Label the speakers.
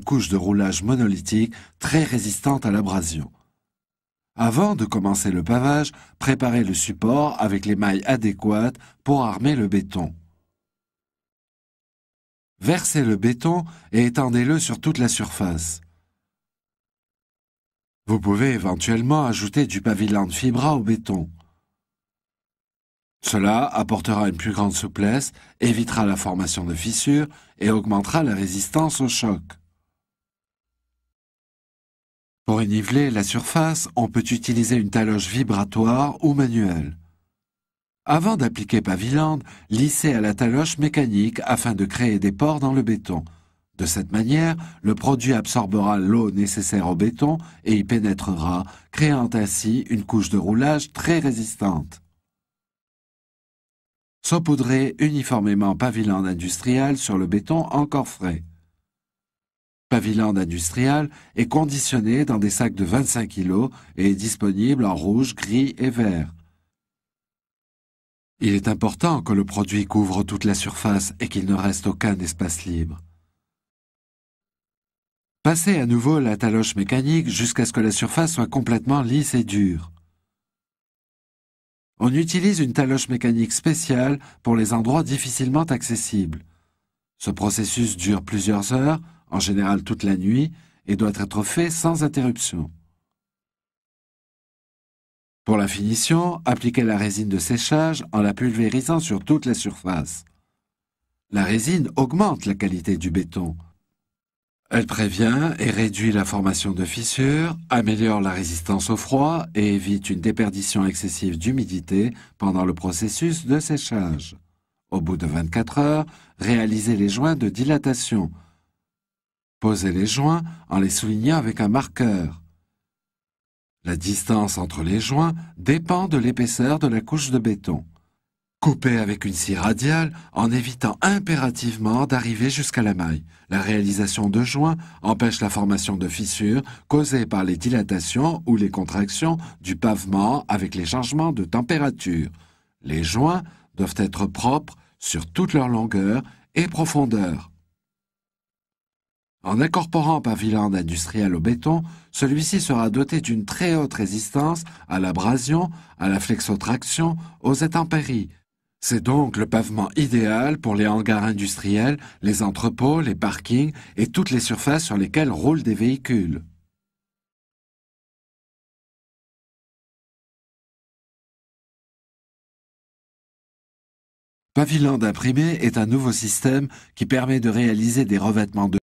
Speaker 1: couche de roulage monolithique très résistante à l'abrasion. Avant de commencer le pavage, préparez le support avec les mailles adéquates pour armer le béton. Versez le béton et étendez-le sur toute la surface. Vous pouvez éventuellement ajouter du pavillant de fibra au béton. Cela apportera une plus grande souplesse, évitera la formation de fissures et augmentera la résistance au choc. Pour éniveler la surface, on peut utiliser une taloche vibratoire ou manuelle. Avant d'appliquer Paviland, lissez à la taloche mécanique afin de créer des pores dans le béton. De cette manière, le produit absorbera l'eau nécessaire au béton et y pénétrera, créant ainsi une couche de roulage très résistante. Saupoudrez uniformément Paviland industriel sur le béton encore frais pavillon industriel est conditionné dans des sacs de 25 kg et est disponible en rouge, gris et vert. Il est important que le produit couvre toute la surface et qu'il ne reste aucun espace libre. Passez à nouveau la taloche mécanique jusqu'à ce que la surface soit complètement lisse et dure. On utilise une taloche mécanique spéciale pour les endroits difficilement accessibles. Ce processus dure plusieurs heures, en général toute la nuit, et doit être fait sans interruption. Pour la finition, appliquez la résine de séchage en la pulvérisant sur toute la surface. La résine augmente la qualité du béton. Elle prévient et réduit la formation de fissures, améliore la résistance au froid et évite une déperdition excessive d'humidité pendant le processus de séchage. Au bout de 24 heures, réalisez les joints de dilatation, Posez les joints en les soulignant avec un marqueur. La distance entre les joints dépend de l'épaisseur de la couche de béton. Coupez avec une scie radiale en évitant impérativement d'arriver jusqu'à la maille. La réalisation de joints empêche la formation de fissures causées par les dilatations ou les contractions du pavement avec les changements de température. Les joints doivent être propres sur toute leur longueur et profondeur. En incorporant Paviland industriel au béton, celui-ci sera doté d'une très haute résistance à l'abrasion, à la flexotraction, aux intempéries. C'est donc le pavement idéal pour les hangars industriels, les entrepôts, les parkings et toutes les surfaces sur lesquelles roulent des véhicules. Paviland imprimé est un nouveau système qui permet de réaliser des revêtements de